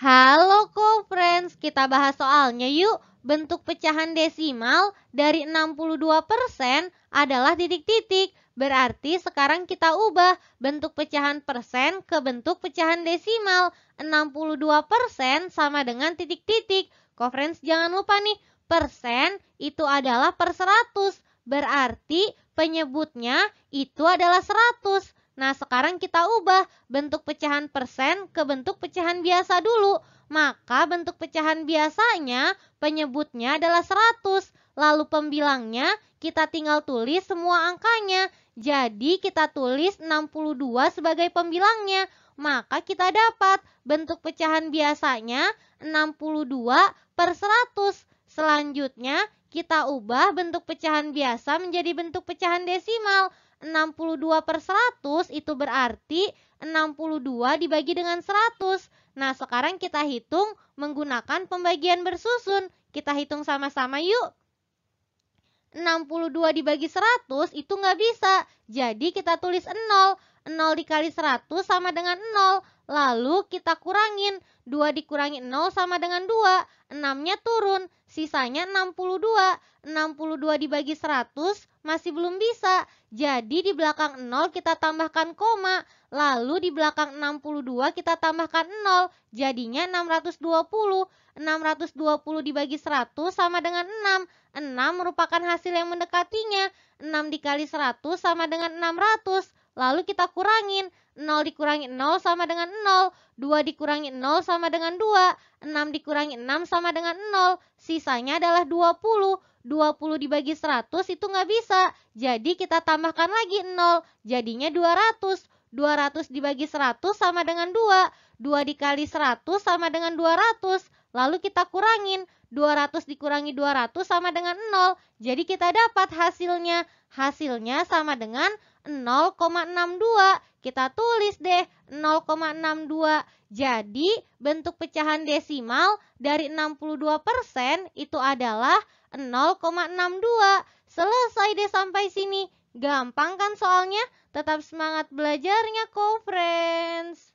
Halo co-friends, kita bahas soalnya yuk. Bentuk pecahan desimal dari 62% adalah titik-titik. Berarti sekarang kita ubah bentuk pecahan persen ke bentuk pecahan desimal. 62% sama dengan titik-titik. Co-friends jangan lupa nih, persen itu adalah per 100. Berarti penyebutnya itu adalah 100. Nah, sekarang kita ubah bentuk pecahan persen ke bentuk pecahan biasa dulu. Maka bentuk pecahan biasanya penyebutnya adalah 100. Lalu pembilangnya kita tinggal tulis semua angkanya. Jadi kita tulis 62 sebagai pembilangnya. Maka kita dapat bentuk pecahan biasanya 62 per 100. Selanjutnya kita ubah bentuk pecahan biasa menjadi bentuk pecahan desimal. 62 per 100 itu berarti 62 dibagi dengan 100. Nah, sekarang kita hitung menggunakan pembagian bersusun. Kita hitung sama-sama yuk. 62 dibagi 100 itu nggak bisa. Jadi kita tulis 0. 0 dikali 100 sama dengan 0. Lalu kita kurangin. 2 dikurangi 0 sama dengan 2. 6-nya turun. Sisanya 62. 62 dibagi 100 masih belum bisa. Jadi di belakang 0 kita tambahkan koma, lalu di belakang 62 kita tambahkan 0, jadinya 620. 620 dibagi 100 sama dengan 6. 6 merupakan hasil yang mendekatinya. 6 dikali 100 sama dengan 600. Lalu kita kurangin. 0 dikurangi 0 sama dengan 0. 2 dikurangi 0 sama dengan 2. 6 dikurangi 6 sama dengan 0. Sisanya adalah 20. 20 dibagi 100 itu nggak bisa. Jadi kita tambahkan lagi 0. Jadinya 200. 200 dibagi 100 sama dengan 2. 2 dikali 100 sama dengan 200. Lalu kita kurangin. 200 dikurangi 200 sama dengan 0. Jadi kita dapat hasilnya. Hasilnya sama dengan 0,62. Kita tulis deh 0,62. Jadi bentuk pecahan desimal dari 62% itu adalah 0,62. Selesai deh sampai sini. Gampang kan soalnya? Tetap semangat belajarnya, co-friends.